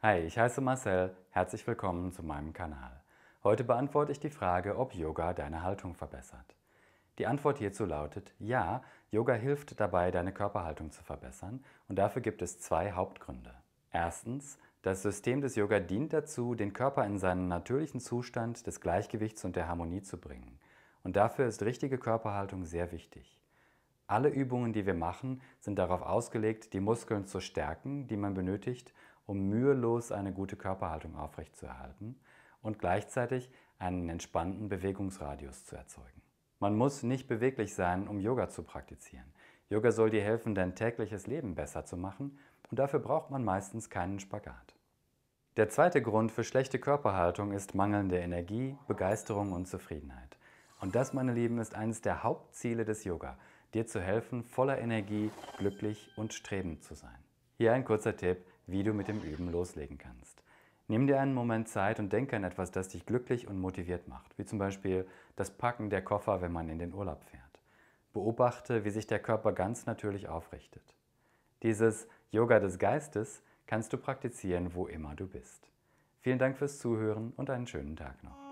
Hi, ich heiße Marcel, herzlich willkommen zu meinem Kanal. Heute beantworte ich die Frage, ob Yoga deine Haltung verbessert. Die Antwort hierzu lautet ja, Yoga hilft dabei, deine Körperhaltung zu verbessern und dafür gibt es zwei Hauptgründe. Erstens, das System des Yoga dient dazu, den Körper in seinen natürlichen Zustand des Gleichgewichts und der Harmonie zu bringen. Und dafür ist richtige Körperhaltung sehr wichtig. Alle Übungen, die wir machen, sind darauf ausgelegt, die Muskeln zu stärken, die man benötigt, um mühelos eine gute Körperhaltung aufrechtzuerhalten und gleichzeitig einen entspannten Bewegungsradius zu erzeugen. Man muss nicht beweglich sein, um Yoga zu praktizieren. Yoga soll dir helfen, dein tägliches Leben besser zu machen und dafür braucht man meistens keinen Spagat. Der zweite Grund für schlechte Körperhaltung ist mangelnde Energie, Begeisterung und Zufriedenheit. Und das, meine Lieben, ist eines der Hauptziele des Yoga, dir zu helfen, voller Energie, glücklich und strebend zu sein. Hier ein kurzer Tipp, wie du mit dem Üben loslegen kannst. Nimm dir einen Moment Zeit und denke an etwas, das dich glücklich und motiviert macht, wie zum Beispiel das Packen der Koffer, wenn man in den Urlaub fährt. Beobachte, wie sich der Körper ganz natürlich aufrichtet. Dieses Yoga des Geistes kannst du praktizieren, wo immer du bist. Vielen Dank fürs Zuhören und einen schönen Tag noch.